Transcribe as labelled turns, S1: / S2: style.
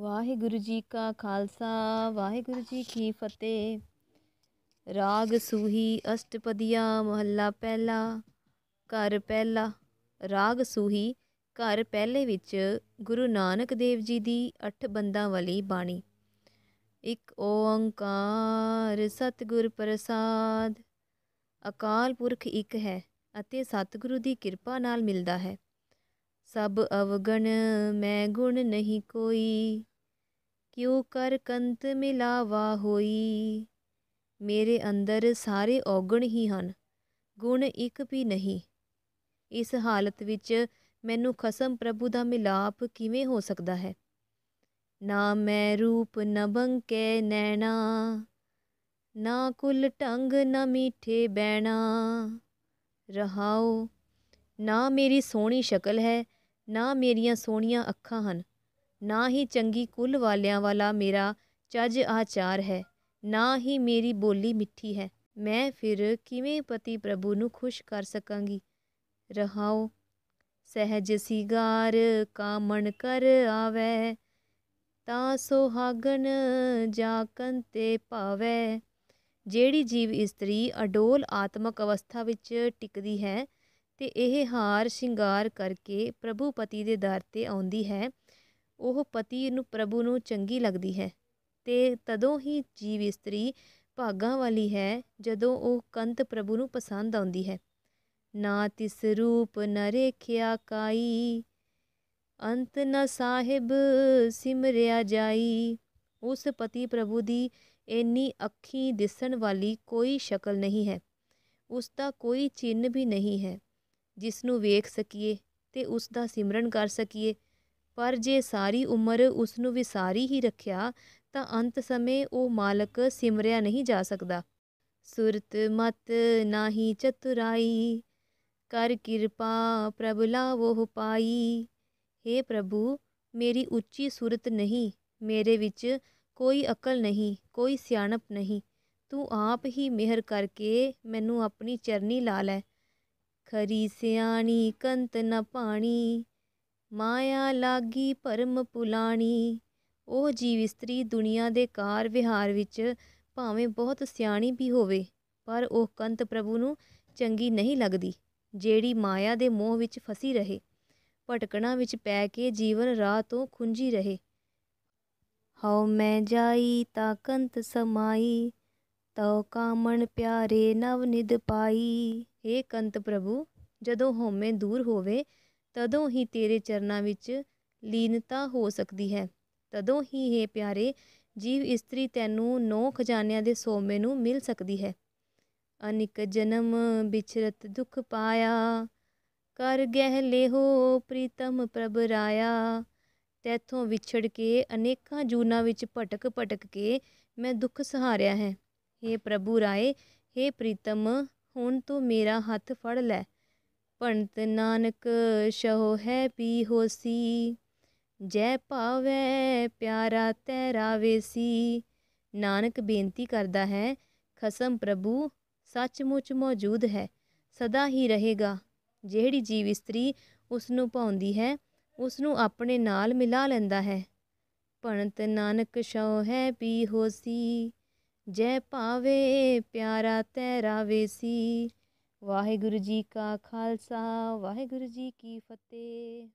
S1: ਵਾਹਿਗੁਰੂ ਜੀ ਕਾ ਖਾਲਸਾ ਵਾਹਿਗੁਰੂ ਜੀ ਕੀ ਫਤਿਹ ਰਾਗ ਸੂਹੀ ਅਸ਼ਟਪਦੀਆ ਮਹੱਲਾ ਪਹਿਲਾ ਘਰ ਪਹਿਲਾ ਰਾਗ ਸੂਹੀ ਘਰ ਪਹਿਲੇ ਵਿੱਚ ਗੁਰੂ ਨਾਨਕ ਦੇਵ ਜੀ ਦੀ ਅੱਠ ਬੰਦਾਂ ਵਾਲੀ ਬਾਣੀ ਇਕ ਓੰਕਾਰ ਸਤਿਗੁਰ ਪ੍ਰਸਾਦ ਅਕਾਲ ਪੁਰਖ ਇੱਕ ਹੈ ਅਤੇ ਸਤਿਗੁਰੂ ਦੀ ਕਿਰਪਾ ਨਾਲ ਮਿਲਦਾ ਹੈ ਸਭ ਅਵਗਣ ਮੈਂ ਗੁਣ ਨਹੀਂ ਕੋਈ ਕਿਉ ਕਰ ਕੰਤ ਮਿਲਾਵਾ ਹੋਈ ਮੇਰੇ ਅੰਦਰ ਸਾਰੇ ਔਗਣ ਹੀ ਹਨ ਗੁਣ ਇੱਕ ਵੀ ਨਹੀਂ ਇਸ ਹਾਲਤ ਵਿੱਚ ਮੈਨੂੰ ਖਸਮ ਪ੍ਰਭੂ ਦਾ ਮਿਲਾਪ ਕਿਵੇਂ ਹੋ ਸਕਦਾ ਹੈ ਨਾ ਮੈਂ ਰੂਪ ਨਬੰਗ ਕੇ ਨੈਣਾ ਨਾ ਕੁਲ ਟੰਗ ਨਾ ਮੀਠੇ ਬੈਣਾ ਰਹਾਉ ਨਾ ਮੇਰੀ ਸੋਹਣੀ ਸ਼ਕਲ ਹੈ ਨਾ ਮੇਰੀਆਂ ਸੋਹਣੀਆਂ ਅੱਖਾਂ ਹਨ ਨਾ ਹੀ ਚੰਗੀ ਕੁੱਲ ਵਾਲਿਆਂ ਵਾਲਾ ਮੇਰਾ ਚੱਜ ਆਚਾਰ ਹੈ ਨਾ ਹੀ ਮੇਰੀ ਬੋਲੀ ਮਿੱਠੀ ਹੈ ਮੈਂ ਫਿਰ ਕਿਵੇਂ ਪਤੀ ਪ੍ਰਭੂ ਨੂੰ ਖੁਸ਼ ਕਰ ਸਕਾਂਗੀ ਰਹਾਉ ਸਹਿਜ ਸਿਗਾਰ ਕਾਮਣ ਕਰ ਆਵੇ ਤਾਂ ਸੁਹਾਗਣ ਜਾ ਕੰਤੇ ਪਾਵੇ ਜਿਹੜੀ ਜੀਵ ਇਸਤਰੀ ਅਡੋਲ ਆਤਮਕ ਅਵਸਥਾ ਵਿੱਚ ਟਿਕਦੀ ਹੈ ਤੇ ਇਹ ਹਾਰ ਸ਼ਿੰਗਾਰ ਕਰਕੇ ਪ੍ਰਭੂ ਪਤੀ ਦੇ ਦਰ ਤੇ ਆਉਂਦੀ ਹੈ ਉਹ ਪਤੀ ਨੂੰ ਪ੍ਰਭੂ ਨੂੰ ਚੰਗੀ ਲੱਗਦੀ ਹੈ ਤੇ ਤਦੋਂ ਹੀ ਜੀਵ ਇਸਤਰੀ ਭਾਗਾ ਵਾਲੀ ਹੈ ਜਦੋਂ ਉਹ ਕੰਤ ਪ੍ਰਭੂ ਨੂੰ ਪਸੰਦ ਆਉਂਦੀ ਹੈ ਨਾ ਤਿਸ ਰੂਪ ਨ ਰੇਖਿਆ ਕਾਈ ਅੰਤ ਨ ਸਾਹਿਬ ਸਿਮਰਿਆ ਜਾਈ ਉਸ ਪਤੀ ਪ੍ਰਭੂ ਦੀ ਇੰਨੀ ਅੱਖੀ ਦਿਸਣ ਵਾਲੀ ਕੋਈ ਸ਼ਕਲ ਨਹੀਂ ਹੈ ਉਸ ਦਾ ਕੋਈ ਚਿੰਨ ਵੀ ਨਹੀਂ ਹੈ ਜਿਸ ਨੂੰ ਵੇਖ ਸਕੀਏ ਤੇ ਉਸ ਦਾ ਸਿਮਰਨ ਕਰ ਸਕੀਏ ਪਰ ਜੇ ਸਾਰੀ ਉਮਰ ਉਸ ਨੂੰ ਵਿਸਾਰੀ ਹੀ ਰੱਖਿਆ ਤਾਂ ਅੰਤ ਸਮੇਂ ਉਹ ਮਾਲਕ ਸਿਮਰਿਆ ਨਹੀਂ ਜਾ ਸਕਦਾ ਸੁਰਤ ਮਤ ਨਾਹੀ ਚਤੁਰਾਈ ਕਰ ਕਿਰਪਾ ਪ੍ਰਭ ਲਾਵੋ ਪਾਈ हे ਪ੍ਰਭੂ ਮੇਰੀ ਉੱਚੀ ਸੁਰਤ ਨਹੀਂ ਮੇਰੇ ਵਿੱਚ ਕੋਈ ਅਕਲ ਨਹੀਂ ਕੋਈ ਸਿਆਣਪ ਨਹੀਂ ਤੂੰ ਆਪ ਹੀ ਮਿਹਰ ਕਰਕੇ ਮੈਨੂੰ ਆਪਣੀ ਚਰਨੀ ਲਾ ਲੈ ਖਰੀ ਸਿਆਣੀ ਕੰਤ ਨ ਪਾਣੀ ਮਾਇਆ ਲਾਗੀ ਪਰਮ ਪੁਲਾਣੀ ਉਹ ਜੀਵ ਇਸਤਰੀ ਦੁਨੀਆ ਦੇ ਕਾਰ ਵਿਹਾਰ ਵਿੱਚ ਭਾਵੇਂ ਬਹੁਤ ਸਿਆਣੀ ਵੀ ਹੋਵੇ ਪਰ ਉਹ ਕੰਤ ਪ੍ਰਭੂ ਨੂੰ ਚੰਗੀ ਨਹੀਂ ਲੱਗਦੀ ਜਿਹੜੀ ਮਾਇਆ ਦੇ ਮੋਹ ਵਿੱਚ ਫਸੀ ਰਹੇ ਭਟਕਣਾ ਵਿੱਚ ਪੈ ਕੇ ਜੀਵਨ ਰਾਹ ਤੋਂ ਖੁੰਝੀ ਰਹੇ ਹਉ ਮੈਂ ਜਾਈ ਤਾਂ ਕੰਤ ਸਮਾਈ ਤਉ ਕਾਮਣ ਪਿਆਰੇ ਨਵ ਨਿਦ ਪਾਈ ਏ ਕੰਤ ਪ੍ਰਭੂ ਜਦੋਂ ਹਉਮੈ ਦੂਰ ਹੋਵੇ ਤਦੋਂ ਹੀ ਤੇਰੇ ਚਰਨਾਂ ਵਿੱਚ ਲੀਨਤਾ ਹੋ ਸਕਦੀ ਹੈ ਤਦੋਂ ਹੀ ਏ ਪਿਆਰੇ ਜੀਵ ਇਸਤਰੀ ਤੈਨੂੰ ਨੌ ਖਜ਼ਾਨਿਆਂ ਦੇ ਸੋਮੇ ਨੂੰ ਮਿਲ ਸਕਦੀ ਹੈ ਅਨਿਕ ਜਨਮ ਵਿਚਰਤ ਦੁਖ ਪਾਇਆ ਕਰ ਗਹਿ ਹੋ ਪ੍ਰੀਤਮ ਪ੍ਰਭ ਰਾਇਆ ਤੈਥੋਂ ਵਿਛੜ ਕੇ ਅਨੇਕਾਂ ਜੂਨਾ ਵਿੱਚ ਭਟਕ ਭਟਕ ਕੇ ਮੈਂ ਦੁੱਖ ਸਹਾਰਿਆ ਹੈ ਹੇ ਪ੍ਰਭੂ ਰਾਏ ਹੇ ਪ੍ਰੀਤਮ ਹੁਣ ਤੂੰ ਮੇਰਾ ਹੱਥ ਫੜ ਲੈ ਭਣਤ ਨਾਨਕ ਸ਼ਹੋ ਹੈ ਪੀ ਹੋਸੀ ਜੈ ਭਾਵੈ ਪਿਆਰਾ ਤੈ ਰਾਵੇਸੀ ਨਾਨਕ ਬੇਨਤੀ ਕਰਦਾ ਹੈ ਖਸਮ ਪ੍ਰਭੂ ਸੱਚਮੁੱਚ ਮੌਜੂਦ ਹੈ ਸਦਾ ਹੀ ਰਹੇਗਾ ਜਿਹੜੀ ਜੀਵ ਇਸਤਰੀ ਉਸ ਨੂੰ ਪਾਉਂਦੀ ਹੈ ਉਸ ਨੂੰ ਆਪਣੇ ਨਾਲ ਮਿਲਾ ਲੈਂਦਾ ਹੈ ਭਣਤ ਨਾਨਕ ਸ਼ਉ ਹੈ ਪੀ ਹੋਸੀ ਜੈ ਪਾਵੇ ਪਿਆਰਾ ਤੇਰਾ ਵੇਸੀ ਵਾਹਿਗੁਰੂ ਜੀ ਕਾ ਖਾਲਸਾ ਵਾਹਿਗੁਰੂ ਜੀ ਕੀ ਫਤਿਹ